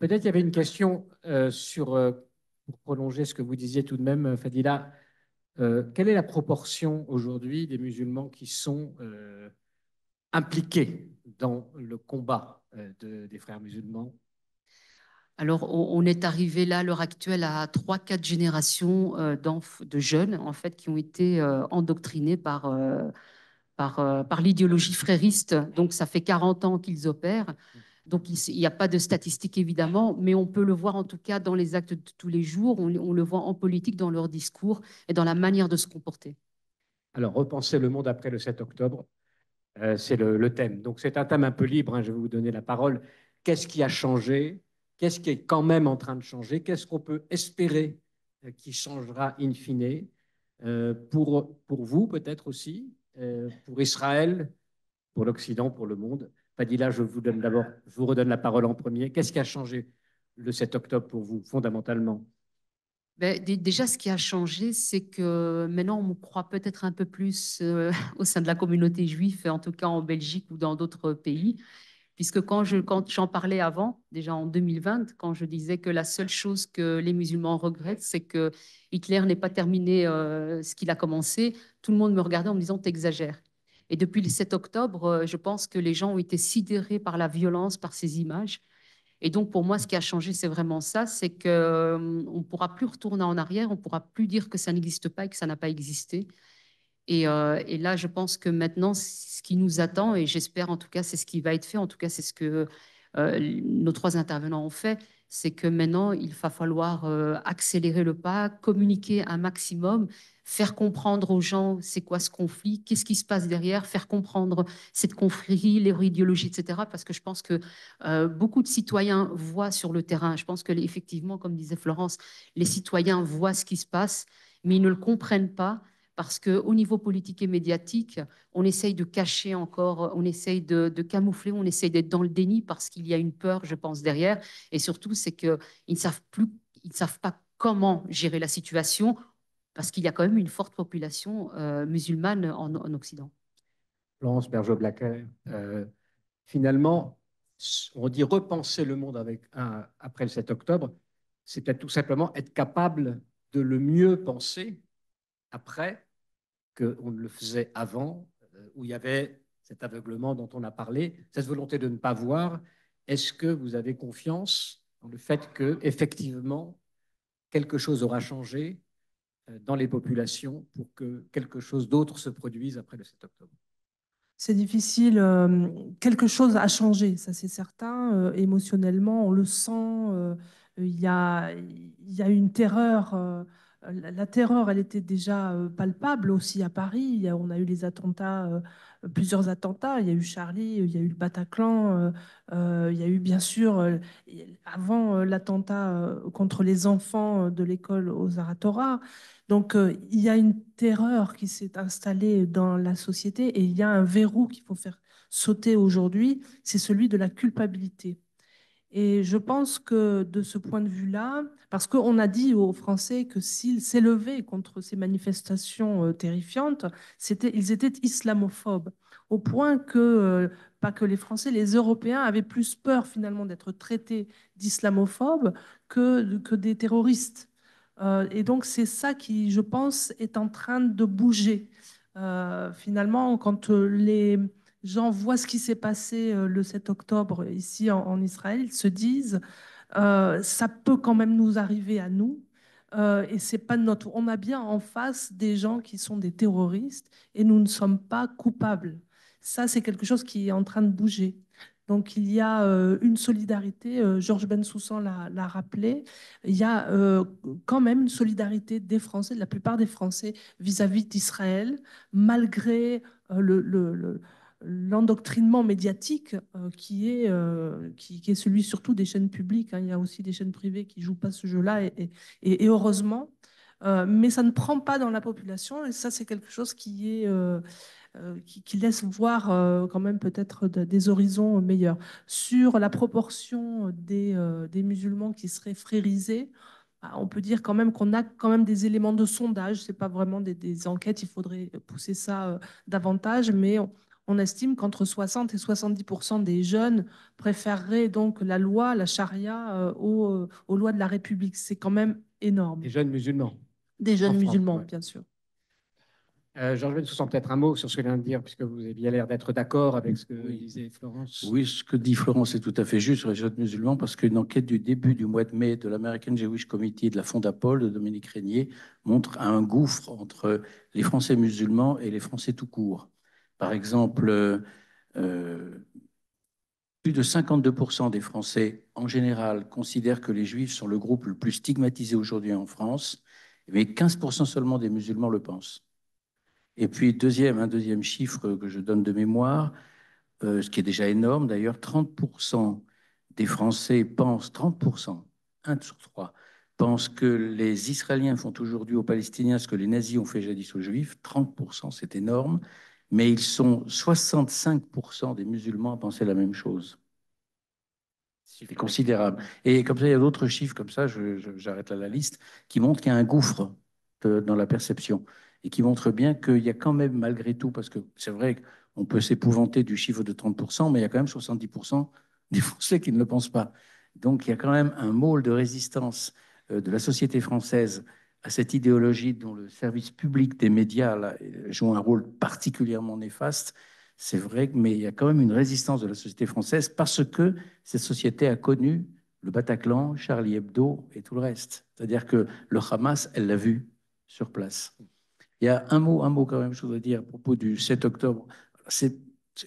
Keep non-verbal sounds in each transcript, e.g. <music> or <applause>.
Peut-être il y avait une question euh, sur, euh, pour prolonger ce que vous disiez tout de même, euh, Fadila, quelle est la proportion aujourd'hui des musulmans qui sont impliqués dans le combat des frères musulmans alors, on est arrivé là, à l'heure actuelle, à trois, quatre générations de jeunes, en fait, qui ont été endoctrinés par, par, par l'idéologie frériste. Donc, ça fait 40 ans qu'ils opèrent. Mmh. Donc il n'y a pas de statistiques évidemment, mais on peut le voir en tout cas dans les actes de tous les jours, on, le voit en politique, dans leur discours et dans la manière de se comporter. Alors repenser le monde après le 7 octobre, euh, c'est le, thème. Donc c'est un thème un peu libre, hein, je vais vous donner la parole. Qu'est-ce qui a changé Qu'est-ce qui est quand même en train de changer Qu'est-ce qu'on peut espérer euh, qui changera in fine euh, pour, pour vous peut-être aussi, pour Israël, pour l'Occident, pour le monde là, je vous donne d'abord, je vous redonne la parole en premier. Qu'est-ce qui a changé le 7 octobre pour vous, fondamentalement ben, Déjà, ce qui a changé, c'est que maintenant, on me croit peut-être un peu plus euh, au sein de la communauté juive, en tout cas en Belgique ou dans d'autres pays. Puisque quand, je, j'en parlais avant, déjà en 2020, quand je disais que la seule chose que les musulmans regrettent, c'est que Hitler n'ait pas terminé euh, ce qu'il a commencé, tout le monde me regardait en me disant exagères. Et depuis le 7 octobre, euh, je pense que les gens ont été sidérés par la violence, par ces images. Et donc, pour moi, ce qui a changé, c'est vraiment ça, c'est qu'on euh, ne pourra plus retourner en arrière, on ne pourra plus dire que ça n'existe pas et que ça n'a pas existé. Et, euh, là, je pense que maintenant, ce qui nous attend, et j'espère en tout cas, c'est ce qui va être fait, en tout cas, c'est ce que nos trois intervenants ont fait, c'est que maintenant, il va falloir accélérer le pas, communiquer un maximum, faire comprendre aux gens c'est quoi ce conflit, qu'est-ce qui se passe derrière, faire comprendre cette conflit, leur idéologie, etc. Parce que je pense que euh, beaucoup de citoyens voient sur le terrain, je pense que effectivement, comme disait Florence, les citoyens voient ce qui se passe, mais ils ne le comprennent pas parce qu'au niveau politique et médiatique, on essaye de cacher encore, on essaye de, de camoufler, on essaye d'être dans le déni parce qu'il y a une peur, je pense, derrière. Et surtout, c'est qu'ils ne savent plus, ils ne savent pas comment gérer la situation parce qu'il y a quand même une forte population euh, musulmane en, Occident. Florence Bergeau-Blacker, euh, finalement, on dit repenser le monde avec après le 7 octobre, c'est peut-être tout simplement être capable de le mieux penser après qu'on ne le faisait avant, euh, où il y avait cet aveuglement dont on a parlé, cette volonté de ne pas voir. Est-ce que vous avez confiance dans le fait que effectivement quelque chose aura changé euh, dans les populations pour que quelque chose d'autre se produise après le 7 octobre c'est difficile. Euh, quelque chose a changé, ça c'est certain. Euh, émotionnellement, on le sent. il, y a, il y, a, une terreur. La, terreur, elle était déjà palpable aussi à Paris. on a eu les attentats, plusieurs attentats. Il y a eu Charlie, il y a eu le Bataclan. il y a eu bien sûr, avant l'attentat contre les enfants de l'école aux Aratoras. Donc euh, il y a une terreur qui s'est installée dans la société et il y a un verrou qu'il faut faire sauter aujourd'hui, c'est celui de la culpabilité. Et je pense que de ce point de vue-là, parce qu'on a dit aux Français que s'ils s'élevaient contre ces manifestations euh, terrifiantes, ils étaient islamophobes, au point que, euh, pas que les Français, les Européens avaient plus peur finalement d'être traités d'islamophobes que des terroristes. Euh, et donc, c'est ça qui, je pense, est en train de bouger. Euh, finalement, quand euh, les gens voient ce qui s'est passé le 7 octobre ici en, Israël, ils se disent, ça peut quand même nous arriver à nous. et c'est pas notre. On a bien en face des gens qui sont des terroristes et nous ne sommes pas coupables. Ça, c'est quelque chose qui est en train de bouger. Donc il y a euh, une solidarité, euh, Georges Bensoussan l'a rappelé, il y a euh, quand même une solidarité des Français, de la plupart des Français vis-à-vis d'Israël, malgré l'endoctrinement médiatique qui, est, qui, est celui surtout des chaînes publiques. Hein. Il y a aussi des chaînes privées qui jouent pas ce jeu-là, et, heureusement. mais ça ne prend pas dans la population, et ça, c'est quelque chose qui est, euh, qui, laisse voir euh, quand même peut-être des horizons meilleurs. Sur la proportion des, euh, musulmans qui seraient frérisés, ah, on peut dire quand même qu'on a quand même des éléments de sondage. Ce n'est pas vraiment des, enquêtes, il faudrait pousser ça davantage, mais on, estime qu'entre 60 et 70 des jeunes préféreraient donc la loi, la charia, aux, lois de la République. C'est quand même énorme. Des jeunes musulmans. Des jeunes musulmans, bien sûr. Euh, Georges Bensoussan, peut-être un mot sur ce que vient de dire, puisque vous aviez l'air d'être d'accord avec ce que disait Florence. Oui, ce que dit Florence est tout à fait juste sur les jeunes musulmans, parce qu'une enquête du début du mois de mai de l'American Jewish Committee et de la Fondapol de Dominique Régnier montre un gouffre entre les Français musulmans et les Français tout court. Par exemple, euh, euh, plus de 52% des Français, en général, considèrent que les Juifs sont le groupe le plus stigmatisé aujourd'hui en France, mais 15% seulement des musulmans le pensent. Et puis, deuxième, un deuxième chiffre que je donne de mémoire, euh, ce qui est déjà énorme d'ailleurs, 30% des Français pensent, 30%, 1 sur 3, pensent que les Israéliens font aujourd'hui aux Palestiniens ce que les nazis ont fait jadis aux Juifs. 30%, c'est énorme. Mais ils sont 65% des musulmans à penser la même chose. C'est considérable. Et comme ça, il y a d'autres chiffres comme ça, j'arrête là la liste, qui montrent qu'il y a un gouffre euh, dans la perception et qui montre bien qu'il y a quand même, malgré tout, parce que c'est vrai qu'on peut s'épouvanter du chiffre de 30%, mais il y a quand même 70% des Français qui ne le pensent pas. Donc il y a quand même un môle de résistance euh, de la société française à cette idéologie dont le service public des médias joue un rôle particulièrement néfaste. C'est vrai, mais il y a quand même une résistance de la société française parce que cette société a connu le Bataclan, Charlie Hebdo et tout le reste. C'est-à-dire que le Hamas, elle l'a vu sur place. Il y a un mot, un mot quand même, je voudrais dire à propos du 7 octobre.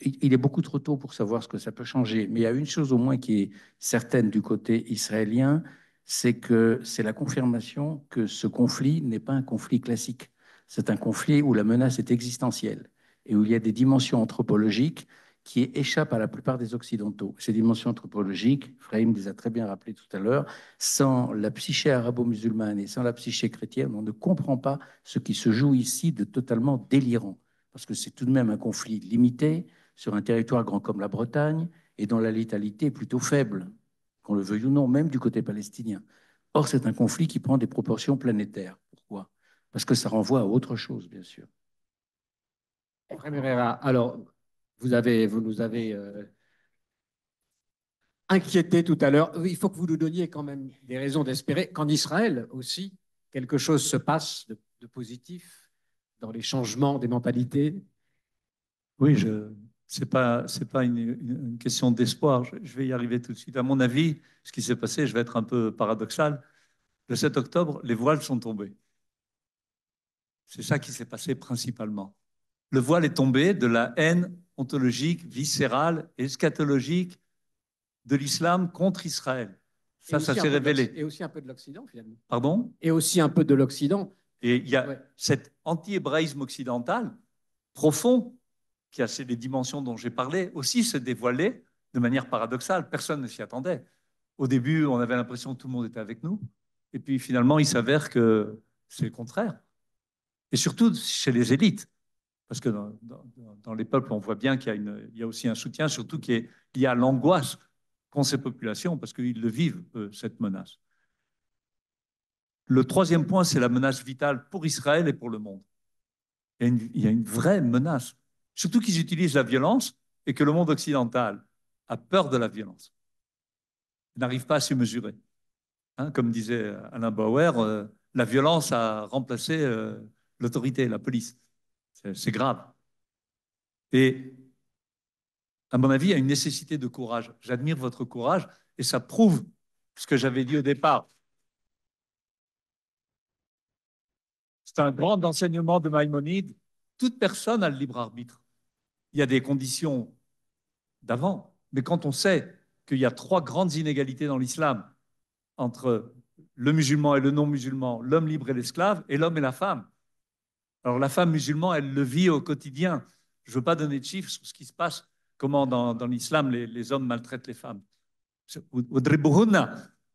il est beaucoup trop tôt pour savoir ce que ça peut changer, mais il y a une chose au moins qui est certaine du côté israélien, c'est que c'est la confirmation que ce conflit n'est pas un conflit classique. C'est un conflit où la menace est existentielle et où il y a des dimensions anthropologiques qui échappe à la plupart des Occidentaux. Ces dimensions anthropologiques, Frame les a très bien rappelées tout à l'heure, sans la psyché arabo-musulmane et sans la psyché chrétienne, on ne comprend pas ce qui se joue ici de totalement délirant, parce que c'est tout de même un conflit limité sur un territoire grand comme la Bretagne et dont la létalité est plutôt faible, qu'on le veuille ou non, même du côté palestinien. Or, c'est un conflit qui prend des proportions planétaires. Pourquoi Parce que ça renvoie à autre chose, bien sûr. Alors, vous, avez, vous nous avez inquiétés euh, inquiété tout à l'heure. Il faut que vous nous donniez quand même des raisons d'espérer qu'en Israël aussi, quelque chose se passe de, positif dans les changements des mentalités. Oui, Ce n'est pas, pas une, question d'espoir. Je, je, vais y arriver tout de suite. À mon avis, ce qui s'est passé, je vais être un peu paradoxal. Le 7 octobre, les voiles sont tombés. C'est ça qui s'est passé principalement. Le voile est tombé de la haine ontologique, viscérale, eschatologique de l'islam contre Israël. Ça, ça s'est révélé. Et aussi un peu de l'Occident, finalement. Pardon Et aussi un peu de l'Occident. Et il y a cet anti-hébraïsme occidental profond, qui a ces, les dimensions dont j'ai parlé, aussi se dévoiler de manière paradoxale. Personne ne s'y attendait. Au début, on avait l'impression que tout le monde était avec nous. Et puis finalement, il s'avère que c'est le contraire. Et surtout chez les élites. Parce que dans, les peuples, on voit bien qu'il y, a, aussi un soutien, surtout qu'il y a l'angoisse qu'ont ces populations, parce qu'ils le vivent, cette menace. Le troisième point, c'est la menace vitale pour Israël et pour le monde. Il y a une, vraie menace, surtout qu'ils utilisent la violence et que le monde occidental a peur de la violence, n'arrive pas à se mesurer. Hein, comme disait Alain Bauer, euh, la violence a remplacé euh, l'autorité, la police. Euh, c'est grave. Et à mon avis, il y a une nécessité de courage. J'admire votre courage et ça prouve ce que j'avais dit au départ. C'est un grand enseignement de Maïmonide. Toute personne a le libre arbitre. Il y a des conditions d'avant, mais quand on sait qu'il y a trois grandes inégalités dans l'islam entre le musulman et le non-musulman, l'homme libre et l'esclave, et l'homme et la femme, alors la femme musulmane, elle le vit au quotidien. Je ne veux pas donner de chiffres sur ce qui se passe, comment dans, l'islam les, les, hommes maltraitent les femmes.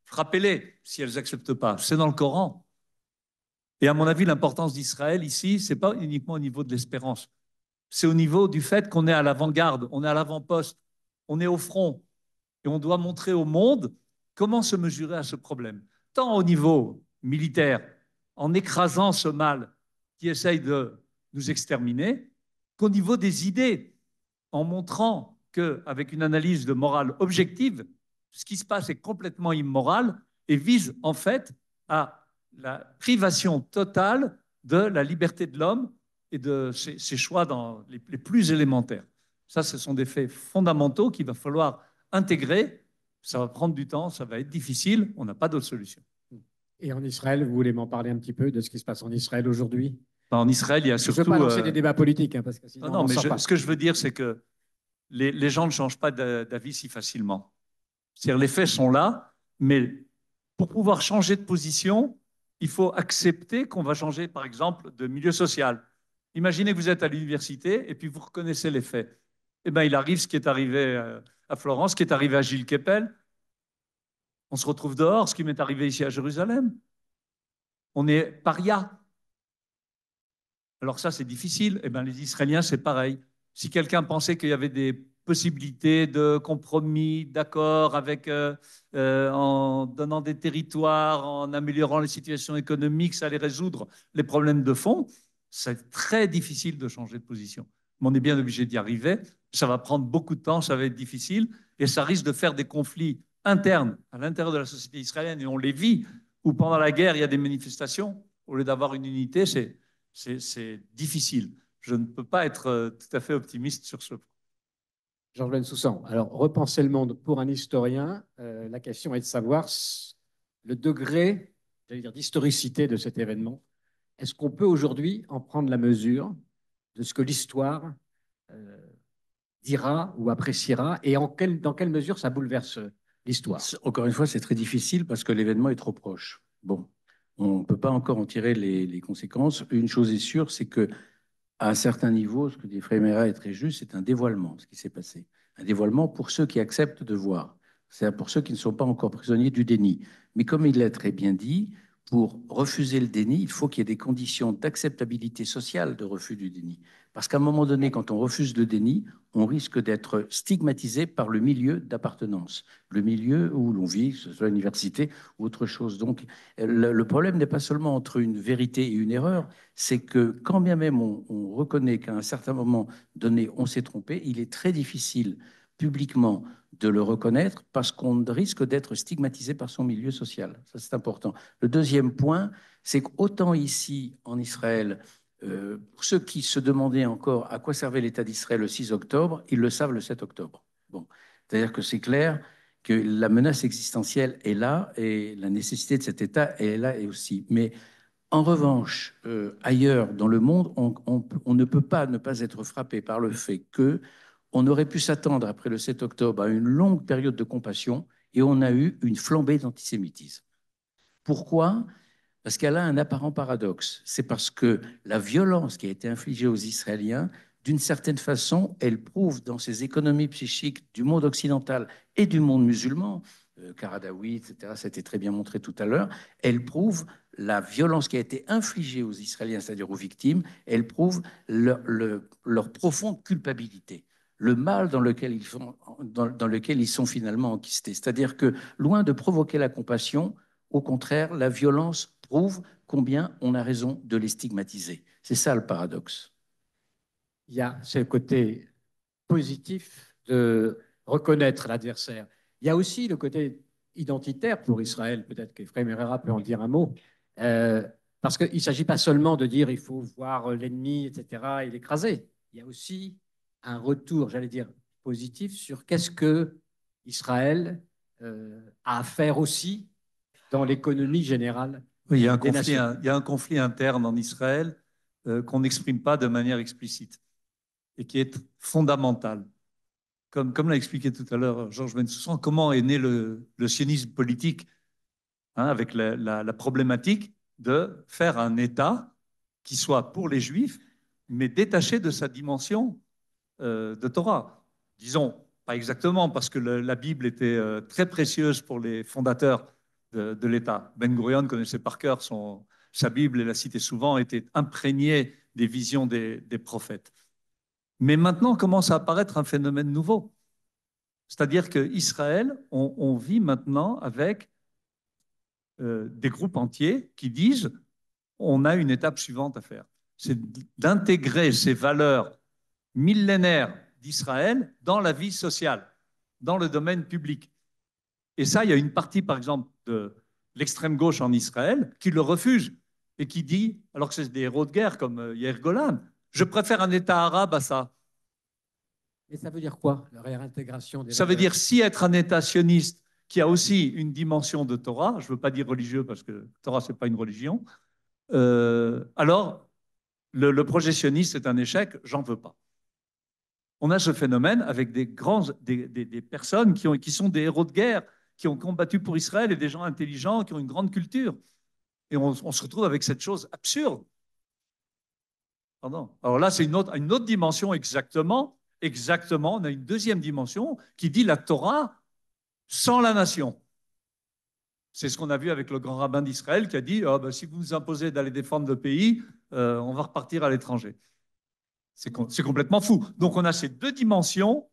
Frappez-les si elles n'acceptent pas. C'est dans le Coran. Et à mon avis, l'importance d'Israël ici, ce n'est pas uniquement au niveau de l'espérance. C'est au niveau du fait qu'on est à l'avant-garde, on est à l'avant-poste, on est au front. Et on doit montrer au monde comment se mesurer à ce problème. Tant au niveau militaire, en écrasant ce mal, qui essayent de nous exterminer qu'au niveau des idées, en montrant qu'avec une analyse de morale objective, ce qui se passe est complètement immoral et vise en fait à la privation totale de la liberté de l'homme et de ses, choix dans les, les, plus élémentaires. Ça, ce sont des faits fondamentaux qu'il va falloir intégrer. Ça va prendre du temps, ça va être difficile, on n'a pas d'autre solution. Et en Israël, vous voulez m'en parler un petit peu de ce qui se passe en Israël aujourd'hui En Israël, il y a surtout. Je ne veux pas lancer euh, des débats politiques, hein, parce que Non, mais ce que je veux dire, c'est que les, les, gens ne changent pas d'avis si facilement. C'est-à-dire, les faits sont là, mais pour pouvoir changer de position, il faut accepter qu'on va changer, par exemple, de milieu social. Imaginez que vous êtes à l'université et puis vous reconnaissez les faits. Eh bien, il arrive ce qui est arrivé euh, à Florence, ce qui est arrivé à Gilles Keppel. On se retrouve dehors, ce qui m'est arrivé ici à Jérusalem. On est paria. Alors ça, c'est difficile. Eh bien, les Israéliens, c'est pareil. Si quelqu'un pensait qu'il y avait des possibilités de compromis, d'accord, avec euh, euh, en donnant des territoires, en améliorant les situations économiques, ça allait résoudre les problèmes de fond, c'est très difficile de changer de position. Mais on est bien obligé d'y arriver. Ça va prendre beaucoup de temps, ça va être difficile, et ça risque de faire des conflits interne à l'intérieur de la société israélienne, et on les vit, où pendant la guerre, il y a des manifestations, au lieu d'avoir une unité, c'est difficile. Je ne peux pas être euh, tout à fait optimiste sur ce point. georges Bensoussan, Soussan, alors repenser le monde pour un historien, euh, la question est de savoir le degré d'historicité de cet événement. Est-ce qu'on peut aujourd'hui en prendre la mesure de ce que l'histoire euh, dira ou appréciera et en dans quelle mesure ça bouleverse l'histoire. Encore une fois, c'est très difficile parce que l'événement est trop proche. Bon, on ne peut pas encore en tirer les, conséquences. Une chose est sûre, c'est que à un certain niveau, ce que dit Frémera est très juste, c'est un dévoilement, ce qui s'est passé. Un dévoilement pour ceux qui acceptent de voir, c'est-à-dire pour ceux qui ne sont pas encore prisonniers du déni. Mais comme il l'a très bien dit, pour refuser le déni, il faut qu'il y ait des conditions d'acceptabilité sociale de refus du déni. Parce qu'à un moment donné, quand on refuse le déni, on risque d'être stigmatisé par le milieu d'appartenance, le milieu où l'on vit, que ce soit l'université ou autre chose. Donc le, problème n'est pas seulement entre une vérité et une erreur, c'est que quand bien même on, on reconnaît qu'à un certain moment donné, on s'est trompé, il est très difficile publiquement de le reconnaître parce qu'on risque d'être stigmatisé par son milieu social. Ça, c'est important. Le deuxième point, c'est qu'autant ici, en Israël, euh, ceux qui se demandaient encore à quoi servait l'État d'Israël le 6 octobre, ils le savent le 7 octobre. Bon. C'est-à-dire que c'est clair que la menace existentielle est là et la nécessité de cet État est là et aussi. Mais en revanche, euh, ailleurs dans le monde, on ne peut pas ne pas être frappé par le fait que on aurait pu s'attendre, après le 7 octobre, à une longue période de compassion et on a eu une flambée d'antisémitisme. Pourquoi Parce qu'elle a un apparent paradoxe. C'est parce que la violence qui a été infligée aux Israéliens, d'une certaine façon, elle prouve dans ces économies psychiques du monde occidental et du monde musulman, etc., euh, Karadawi, etc., été très bien montré tout à l'heure, elle prouve la violence qui a été infligée aux Israéliens, c'est-à-dire aux victimes, elle prouve leur profonde culpabilité le mal dans lequel ils sont, finalement enquistés. C'est-à-dire que, loin de provoquer la compassion, au contraire, la violence prouve combien on a raison de les stigmatiser. C'est ça le paradoxe. Il y a ce côté positif de reconnaître l'adversaire. Il y a aussi le côté identitaire pour Israël, peut-être qu'Ephraim Herrera peut en dire un mot, euh, parce qu'il ne s'agit pas seulement de dire il faut voir l'ennemi, etc., et l'écraser. Il y a aussi un retour, j'allais dire, positif sur qu'est-ce que Israël euh, a à faire aussi dans l'économie générale. il y, a un conflit, il y a un conflit interne en Israël euh, qu'on n'exprime pas de manière explicite et qui est fondamental. Comme, l'a expliqué tout à l'heure Georges Bensoussan, comment est né le, sionisme politique hein, avec la problématique de faire un État qui soit pour les Juifs, mais détaché de sa dimension euh, de Torah. Disons, pas exactement, parce que la Bible était euh, très précieuse pour les fondateurs de, l'État. Ben Gurion connaissait par cœur son, sa Bible et la citait souvent, était imprégnée des visions des, prophètes. Mais maintenant commence à apparaître un phénomène nouveau. C'est-à-dire qu'Israël, on, on, vit maintenant avec euh, des groupes entiers qui disent on a une étape suivante à faire. C'est d'intégrer ces valeurs millénaire d'Israël dans la vie sociale, dans le domaine public. Et ça, il y a une partie, par exemple, de l'extrême gauche en Israël qui le refuse et qui dit, alors que c'est des héros de guerre comme euh, Yair Golan, je préfère un État arabe à ça. Et ça veut dire quoi, la réintégration des Ça veut dire si être un État sioniste qui a aussi une dimension de Torah, je ne veux pas dire religieux parce que Torah, ce n'est pas une religion, euh, alors le, le projet sioniste est un échec, j'en veux pas on a ce phénomène avec des, des, personnes qui, sont des héros de guerre, qui ont combattu pour Israël et des gens intelligents qui ont une grande culture. Et on, se retrouve avec cette chose absurde. Pardon. Alors là, c'est une autre, une autre dimension exactement. Exactement, on a une deuxième dimension qui dit la Torah sans la nation. C'est ce qu'on a vu avec le grand rabbin d'Israël qui a dit ah ben, si vous nous imposez d'aller défendre le pays, euh, on va repartir à l'étranger. C'est complètement fou. Donc on a ces deux dimensions,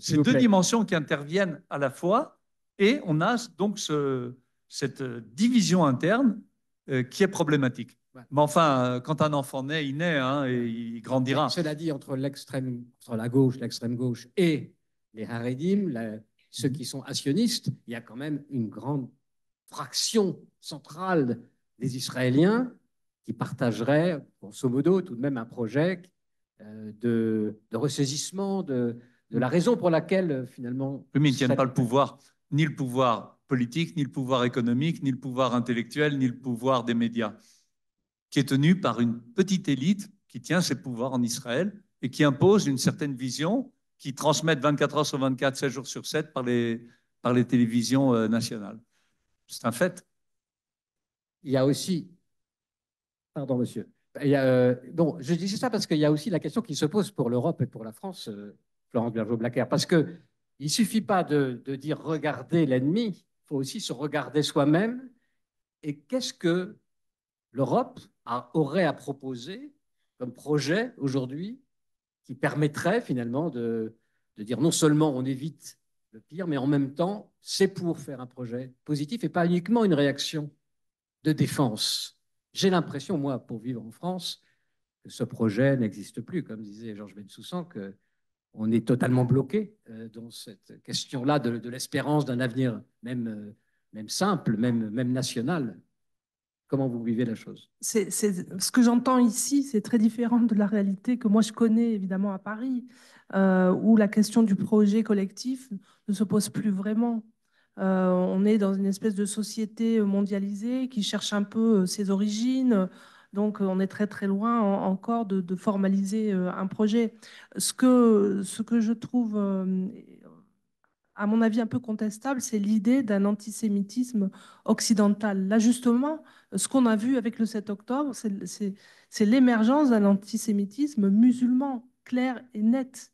ces deux dimensions qui interviennent à la fois, et on a donc ce, cette euh, division interne euh, qui est problématique. Mais enfin, euh, quand un enfant naît, il naît hein, et il grandira. Cela dit, entre l'extrême, entre la gauche, l'extrême gauche et les Haredim, ceux mm-hmm. qui sont assionistes, il y a quand même une grande fraction centrale des Israéliens qui partageraient, grosso modo, tout de même un projet euh, de, ressaisissement, de, la raison pour laquelle euh, finalement. mais ils ne tiennent pas le pouvoir, ni le pouvoir politique, ni le pouvoir économique, ni le pouvoir intellectuel, ni le pouvoir des médias, qui est tenu par une petite élite qui tient ses pouvoirs en Israël et qui impose une certaine vision qui transmet 24 heures sur 24, 7 jours sur 7 par les, par les télévisions euh, nationales. C'est un fait. Il y a aussi, pardon monsieur, et, euh, je dis ça parce qu'il y a aussi la question qui se pose pour l'Europe et pour la France, euh, Florence Bergeau-Blaquer, parce qu'il ne suffit pas de, dire regarder l'ennemi, il faut aussi se regarder soi-même. Et qu'est-ce que l'Europe aurait à proposer comme projet aujourd'hui qui permettrait finalement de dire non seulement on évite le pire, mais en même temps, c'est pour faire un projet positif et pas uniquement une réaction de défense j'ai l'impression, moi, pour vivre en France, que ce projet n'existe plus. Comme disait Georges Bensoussan, que on est totalement bloqué euh, dans cette question-là de, l'espérance d'un avenir, même, euh, même simple, même, même national. Comment vous vivez la chose c'est, Ce que j'entends ici, c'est très différent de la réalité que moi je connais évidemment à Paris, euh, où la question du projet collectif ne se pose plus vraiment. Euh, on est dans une espèce de société euh, mondialisée qui cherche un peu euh, ses origines. Donc, on est très très loin encore de, formaliser un projet. Ce que, ce que je trouve, à mon avis, un peu contestable, c'est l'idée d'un antisémitisme occidental. Là, justement, ce qu'on a vu avec le 7 octobre, c'est l'émergence d'un antisémitisme musulman, clair et net.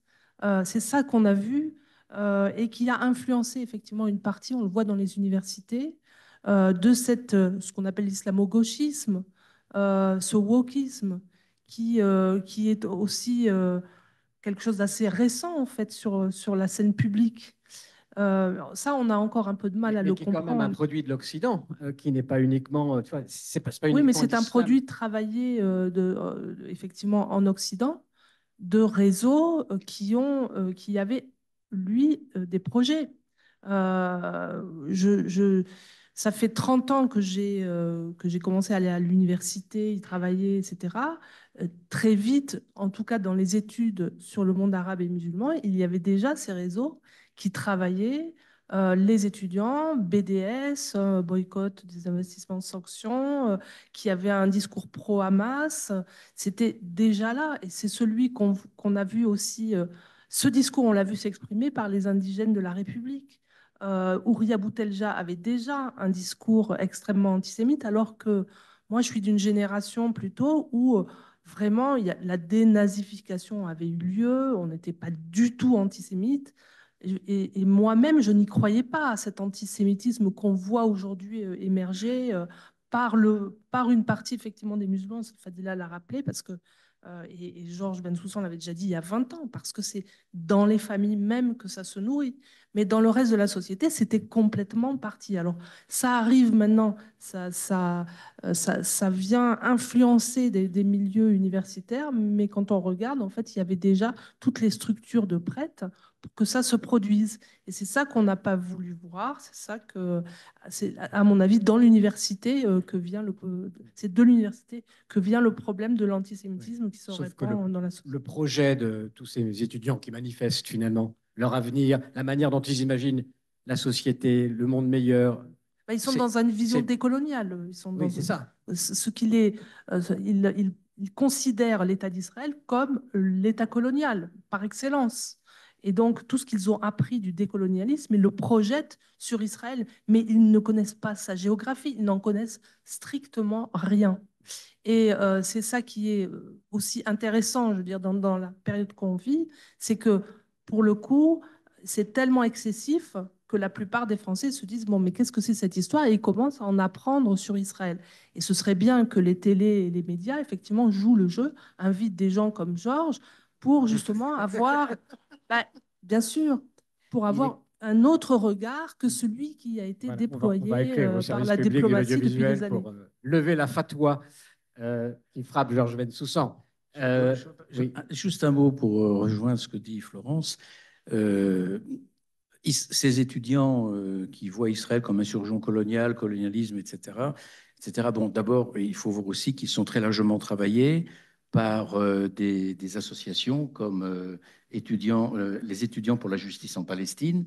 c'est ça qu'on a vu euh, et qui a influencé effectivement une partie, on le voit dans les universités, euh, de cette, euh, ce qu'on appelle l'islamo-gauchisme, ce wokisme, qui, qui est aussi quelque chose d'assez récent en fait sur, sur la scène publique. ça, on a encore un peu de mal à mais le qui comprendre. quand même un produit de l'Occident, qui n'est pas uniquement. Tu vois, c'est oui, mais c'est un produit travaillé de, effectivement en Occident de réseaux qui, ont, qui avaient lui, euh, des projets. Euh, ça fait 30 ans euh, que j'ai commencé à aller à l'université, y travailler, etc. très vite, en tout cas dans les études sur le monde arabe et musulman, il y avait déjà ces réseaux qui travaillaient les étudiants, BDS, boycott des investissements, sanctions, qui avaient un discours pro-Hamas. C'était déjà là. Et c'est celui qu'on a vu aussi ce discours, on l'a vu s'exprimer par les indigènes de la République. Euh, Ouria Boutelja avait déjà un discours extrêmement antisémite, alors que moi, je suis d'une génération plutôt où euh, vraiment la dénazification avait eu lieu, on n'était pas du tout antisémite. Et, moi-même, je n'y croyais pas à cet antisémitisme qu'on voit aujourd'hui euh, émerger euh, par, le, par une partie effectivement des musulmans, Fadila l'a rappelé, parce que euh, et, Georges Bensoussan l'avait déjà dit il y a 20 ans, parce que c'est dans les familles même que ça se nourrit. Mais dans le reste de la société, c'était complètement parti. Alors ça arrive maintenant, ça, euh, vient influencer des, des, milieux universitaires, mais quand on regarde, en fait, il y avait déjà toutes les structures de prêtres que ça se produise. Et c'est ça qu'on n'a pas voulu voir, c'est ça que, c'est à mon avis, dans l'université euh, que vient le, euh, c'est de l'université que vient le problème de l'antisémitisme qui se répand le, dans la société. Le projet de tous ces étudiants qui manifestent finalement leur avenir, la manière dont ils imaginent la société, le monde meilleur. Bah, ils sont dans une vision décoloniale. Ils sont dans c'est ça. Ce qu'il est, euh, il ils considèrent l'État d'Israël comme l'État colonial par excellence. Et donc, tout ce qu'ils ont appris du décolonialisme, ils le projettent sur Israël, mais ils ne connaissent pas sa géographie, ils n'en connaissent strictement rien. Et euh, c'est ça qui est euh, aussi intéressant, je veux dire, dans, dans la période qu'on vit, c'est que pour le coup, c'est tellement excessif que la plupart des Français se disent bon mais qu'est-ce que c'est cette histoire et ils commencent à en apprendre sur Israël. Et ce serait bien que les télés et les médias effectivement jouent le jeu, invitent des gens comme Georges pour justement avoir <laughs> Bah, bien sûr, pour avoir un autre regard que celui qui a été déployé euh, par la diplomatie depuis des années. Pour euh, lever la fatwa euh, qui frappe Georges Bensoussan. Euh, ah, Juste un mot pour rejoindre ce que dit Florence. ces étudiants qui voient Israël comme un insurgent colonial, colonialisme, etc., etc. Bon, d'abord, il faut voir aussi qu'ils sont très largement travaillés par euh, des, associations comme euh, étudiants, euh, les étudiants pour la justice en Palestine,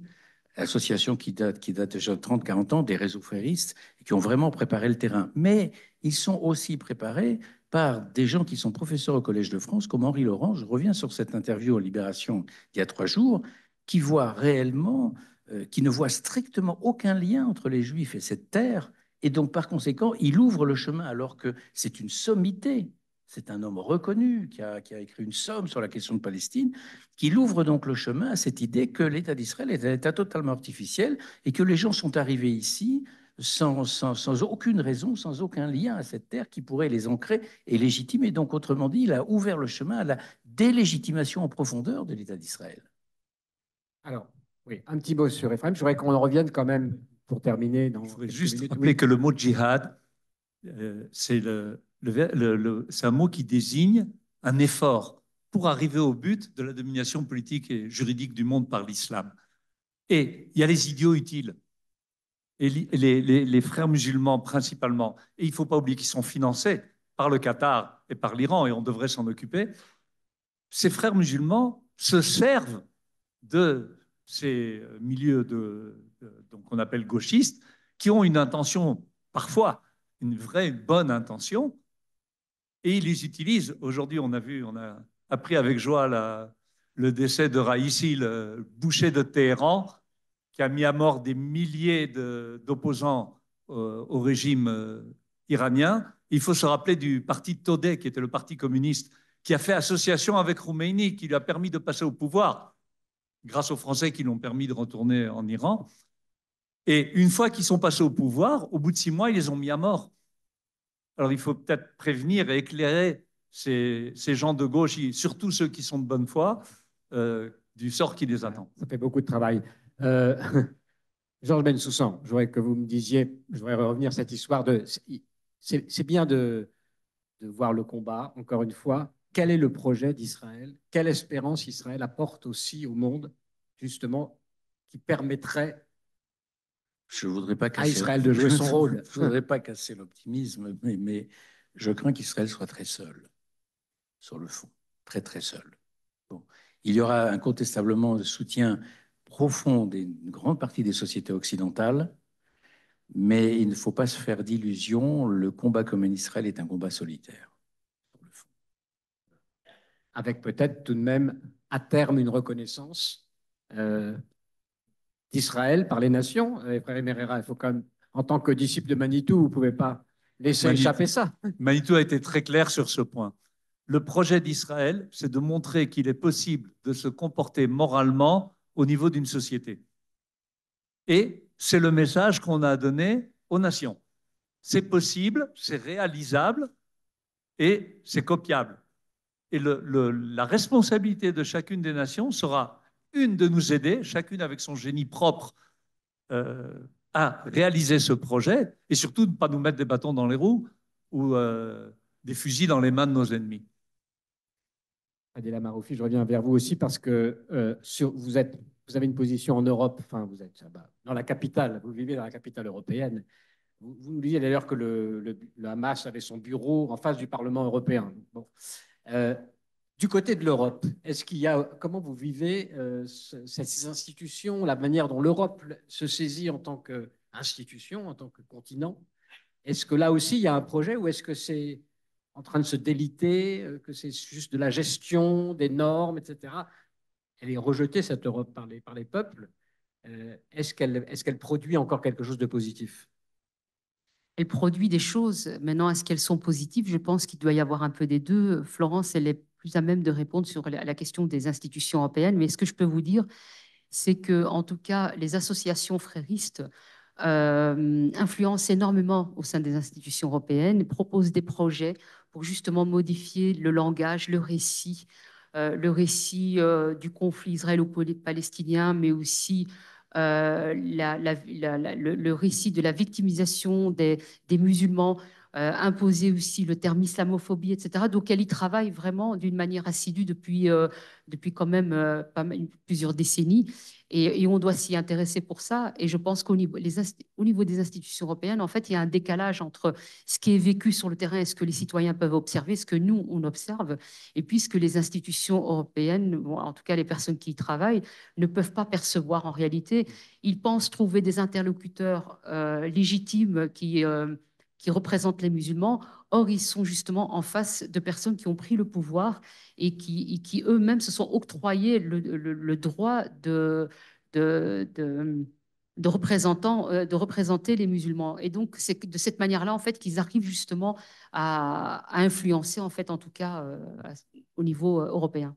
association qui date, qui date déjà de 30-40 ans, des réseaux fréristes, qui ont vraiment préparé le terrain. Mais ils sont aussi préparés par des gens qui sont professeurs au Collège de France, comme Henri Laurent. Je reviens sur cette interview en Libération il y a trois jours, qui voit réellement, qui ne voit strictement aucun lien entre les Juifs et cette terre. Et donc, par conséquent, il ouvre le chemin alors que c'est une sommité c'est un homme reconnu qui a, écrit une somme sur la question de Palestine, qui ouvre donc le chemin à cette idée que l'État d'Israël est un État totalement artificiel et que les gens sont arrivés ici sans, aucune raison, sans aucun lien à cette terre qui pourrait les ancrer et légitimer. Donc, autrement dit, il a ouvert le chemin à la délégitimation en profondeur de l'État d'Israël. Alors, oui, un petit mot sur Ephraim. Je voudrais qu'on en revienne quand même pour terminer. Je voudrais juste rappeler que le mot djihad, euh, c'est le, le, c'est un mot qui désigne un effort pour arriver au but de la domination politique et juridique du monde par l'islam. Et il y a les idiots utiles, et les, frères musulmans principalement. Et il ne faut pas oublier qu'ils sont financés par le Qatar et par l'Iran, et on devrait s'en occuper. Ces frères musulmans se servent de ces milieux de, donc qu'on appelle gauchistes, qui ont une intention parfois une vraie bonne intention, et ils les utilisent. Aujourd'hui, on a vu, on a appris avec joie le décès de Raïssi, le boucher de Téhéran, qui a mis à mort des milliers d'opposants euh, au régime euh, iranien. Il faut se rappeler du parti Todeh, qui était le parti communiste, qui a fait association avec Khomeini, qui lui a permis de passer au pouvoir, grâce aux Français qui l'ont permis de retourner en Iran. Et une fois qu'ils sont passés au pouvoir, au bout de six mois, ils les ont mis à mort. Alors il faut peut-être prévenir et éclairer ces, gens de gauche, surtout ceux qui sont de bonne foi, euh, du sort qui les attend. Ça fait beaucoup de travail. Euh, <laughs> Georges Bensoussan, je voudrais que vous me disiez, je voudrais revenir à cette histoire de... C'est bien de, de voir le combat, encore une fois. Quel est le projet d'Israël Quelle espérance Israël apporte aussi au monde, justement, qui permettrait je voudrais pas casser... Israël de jouer son rôle. Je ne voudrais pas casser l'optimisme, mais, je crains qu'Israël soit très seul, sur le fond, très très seul. Bon. Il y aura incontestablement un soutien profond d'une grande partie des sociétés occidentales, mais il ne faut pas se faire d'illusions, le combat comme Israël est un combat solitaire. Sur le fond. Avec peut-être tout de même à terme une reconnaissance euh, d'Israël par les nations. Et euh, frère il faut quand même, en tant que disciple de Manitou, vous ne pouvez pas laisser échapper ça. <laughs> Manitou a été très clair sur ce point. Le projet d'Israël, c'est de montrer qu'il est possible de se comporter moralement au niveau d'une société. Et c'est le message qu'on a donné aux nations. C'est possible, c'est réalisable et c'est copiable. Et la responsabilité de chacune des nations sera une de nous aider, chacune avec son génie propre, euh, à réaliser ce projet et surtout ne pas nous mettre des bâtons dans les roues ou euh, des fusils dans les mains de nos ennemis. Adela Maroufi, je reviens vers vous aussi parce que euh, vous, êtes, vous avez une position en Europe, enfin vous êtes dans la capitale, vous vivez dans la capitale européenne. Vous, nous disiez d'ailleurs que le, Hamas avait son bureau en face du Parlement européen. Bon. Du côté de l'Europe, est-ce qu'il y a comment vous vivez euh, ces institutions, la manière dont l'Europe se saisit en tant qu'institution, en tant que continent Est-ce que là aussi il y a un projet ou est-ce que c'est en train de se déliter, euh, que c'est juste de la gestion des normes, etc. Elle est rejetée cette Europe par les, par les peuples. Euh, est-ce qu'elle est qu'elle produit encore quelque chose de positif elle produit des choses. Maintenant, est-ce qu'elles sont positives Je pense qu'il doit y avoir un peu des deux. Florence, elle est plus à même de répondre sur la, question des institutions européennes, mais ce que je peux vous dire, c'est que, en tout cas, les associations fréristes euh, influencent énormément au sein des institutions européennes, proposent des projets pour justement modifier le langage, le récit, euh, le récit euh, du conflit israélo-palestinien, mais aussi la, le, récit de la victimisation des, des musulmans euh, imposer aussi le terme islamophobie, etc. Donc elle y travaille vraiment d'une manière assidue depuis, euh, depuis quand même euh, plusieurs décennies. Et, on doit s'y intéresser pour ça. Et je pense qu'au niveau, des institutions européennes, en fait, il y a un décalage entre ce qui est vécu sur le terrain et ce que les citoyens peuvent observer, ce que nous, on observe, et puis que les institutions européennes, en tout cas les personnes qui y travaillent, ne peuvent pas percevoir en réalité. Ils pensent trouver des interlocuteurs légitimes qui qui représentent les musulmans. Or, ils sont justement en face de personnes qui ont pris le pouvoir et qui, qui eux-mêmes se sont octroyés le, droit de, de, de de, représentant, euh, de représenter les musulmans. Et donc, c'est de cette manière-là, en fait, qu'ils arrivent justement à, influencer, en fait, en tout cas, euh, au niveau euh, européen.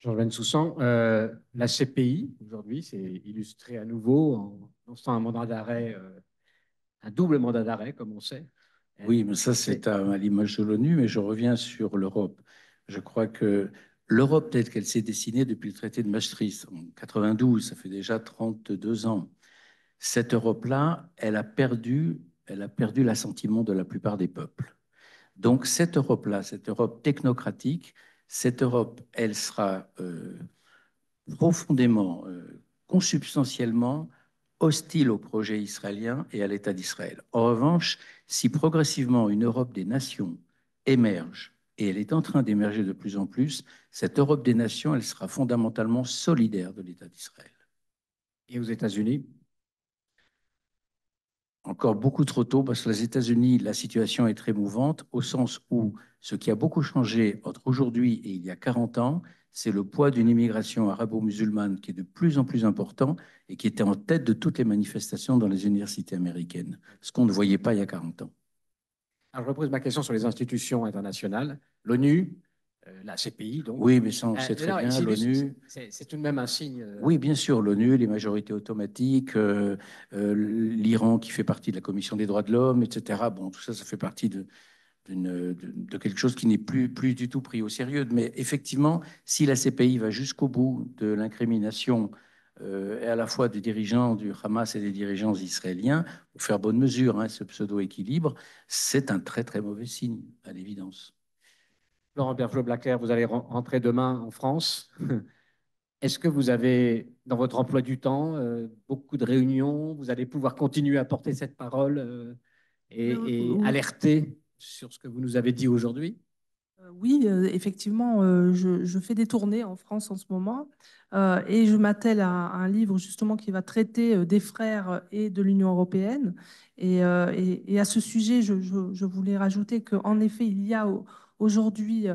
jean Soussan, euh, la CPI, aujourd'hui, s'est illustrée à nouveau en lançant un mandat d'arrêt euh, un double mandat d'arrêt, comme on sait. Oui, mais ça, c'est à, l'image de l'ONU, mais je reviens sur l'Europe. Je crois que l'Europe telle qu'elle s'est dessinée depuis le traité de Maastricht en 92, ça fait déjà 32 ans, cette Europe-là, elle a perdu, elle a perdu l'assentiment de la plupart des peuples. Donc cette Europe-là, cette Europe technocratique, cette Europe, elle sera euh, profondément, euh, consubstantiellement hostile au projet israélien et à l'État d'Israël. En revanche, si progressivement une Europe des nations émerge, et elle est en train d'émerger de plus en plus, cette Europe des nations, elle sera fondamentalement solidaire de l'État d'Israël. Et aux États-Unis Encore beaucoup trop tôt, parce que les États-Unis, la situation est très mouvante, au sens où ce qui a beaucoup changé entre aujourd'hui et il y a 40 ans, c'est le poids d'une immigration arabo-musulmane qui est de plus en plus important et qui était en tête de toutes les manifestations dans les universités américaines, ce qu'on ne voyait pas il y a 40 ans. Alors, je repose ma question sur les institutions internationales. L'ONU, euh, la CPI, donc. Oui, mais ça, on sait euh, très bien, l'ONU. C'est tout de même un signe. Euh. Oui, bien sûr, l'ONU, les majorités automatiques, l'Iran qui fait partie de la Commission des droits de l'homme, etc. Bon, tout ça, ça fait partie de, de, de, quelque chose qui n'est plus, plus du tout pris au sérieux. Mais effectivement, si la CPI va jusqu'au bout de l'incrimination euh, à la fois des dirigeants du Hamas et des dirigeants israéliens, pour faire bonne mesure hein, ce pseudo-équilibre, c'est un très très mauvais signe, à l'évidence. Laurent Bergeau-Blacker, vous allez rentrer demain en France. <laughs> Est-ce que vous avez, dans votre emploi du temps, euh, beaucoup de réunions Vous allez pouvoir continuer à porter cette parole euh, et, et alerter sur ce que vous nous avez dit aujourd'hui euh, oui, euh, effectivement, euh, je, fais des tournées en France en ce moment et je m'attelle à, un livre justement qui va traiter des frères et de l'Union européenne. Et, à ce sujet, je, je voulais rajouter qu'en effet, il y a aujourd'hui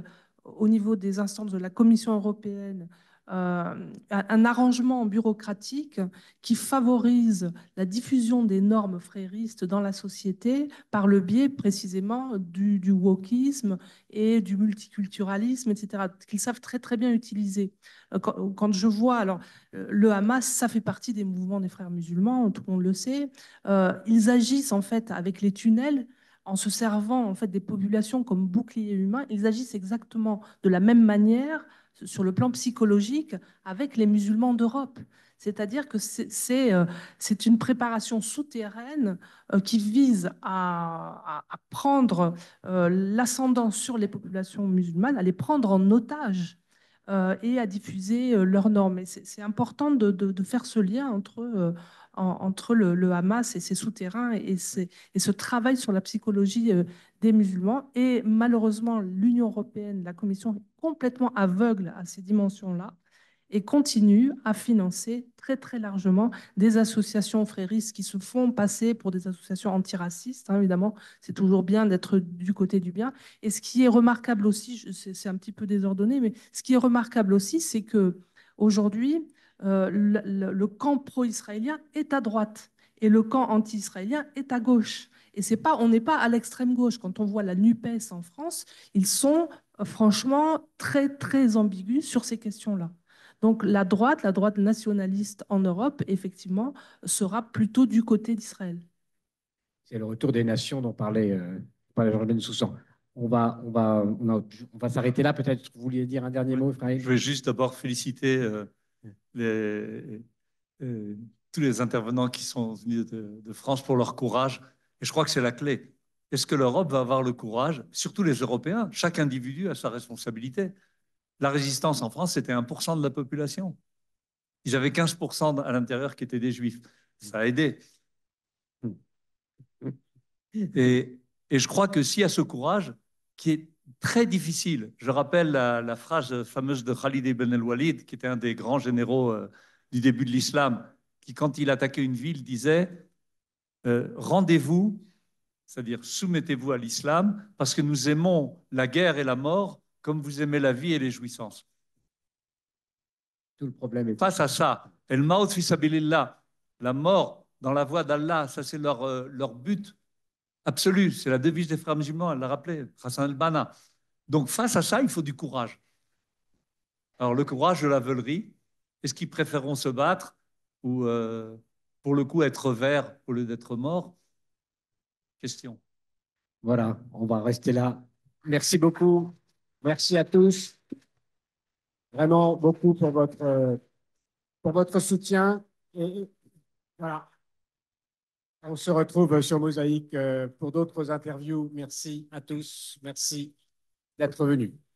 au niveau des instances de la Commission européenne euh, un arrangement bureaucratique qui favorise la diffusion des normes fréristes dans la société par le biais précisément du, wokisme et du multiculturalisme, etc., qu'ils savent très très bien utiliser. Euh, quand, je vois, alors euh, le Hamas, ça fait partie des mouvements des frères musulmans, tout le monde le sait, ils agissent en fait avec les tunnels en se servant en fait des populations comme boucliers humains, ils agissent exactement de la même manière sur le plan psychologique avec les musulmans d'Europe. C'est-à-dire que c'est euh, une préparation souterraine euh, qui vise à, à, prendre l'ascendance euh, l'ascendant sur les populations musulmanes, à les prendre en otage et à diffuser leurs normes. C'est important de, de, de, faire ce lien entre entre le, Hamas et ses souterrains et, ce travail sur la psychologie euh, des musulmans. Et malheureusement, l'Union européenne, la Commission est complètement aveugle à ces dimensions-là et continue à financer très très largement des associations fréristes qui se font passer pour des associations antiracistes. Hein, évidemment, c'est toujours bien d'être du côté du bien. Et ce qui est remarquable aussi, c'est un petit peu désordonné, mais ce qui est remarquable aussi, c'est que aujourd'hui, euh, le, camp pro-israélien est à droite et le camp anti-israélien est à gauche. Et c'est pas, on n'est pas à l'extrême gauche. Quand on voit la NUPES en France, ils sont euh, franchement très, très ambigus sur ces questions-là. Donc la droite, la droite nationaliste en Europe, effectivement, sera plutôt du côté d'Israël. C'est le retour des nations dont parlait, euh, jean jean Soussan. On va, on va, on, va s'arrêter là. Peut-être que vous vouliez dire un dernier mot, Frédéric. Je veux juste d'abord féliciter euh, tous les intervenants qui sont venus de, France pour leur courage. Et je crois que c'est la clé. Est-ce que l'Europe va avoir le courage, surtout les Européens Chaque individu a sa responsabilité. La résistance en France, c'était 1% de la population. Ils avaient 15% à l'intérieur qui étaient des juifs. Ça a aidé. Et, et je crois que s'il y a ce courage qui est très difficile. Je rappelle la, phrase fameuse de Khalid ibn al-Walid, qui était un des grands généraux euh, du début de l'islam, qui, quand il attaquait une ville, disait euh, Rendez-vous, c'est-à-dire soumettez-vous à, l'islam, parce que nous aimons la guerre et la mort comme vous aimez la vie et les jouissances. Tout le problème est Face à ça, El Maut fi la mort dans la voie d'Allah, ça c'est leur, euh, leur but absolue. C'est la devise des frères musulmans, elle l'a rappelé, Hassan el banna Donc face à ça, il faut du courage. Alors le courage de la veulerie, est-ce qu'ils préféreront se battre ou euh, pour le coup être vert au lieu d'être mort Question. Voilà, on va rester là. Merci beaucoup. Merci à tous. Vraiment beaucoup pour votre, euh, pour votre soutien. voilà, on se retrouve sur Mosaïque euh, pour d'autres interviews. Merci à tous. Merci d'être venus.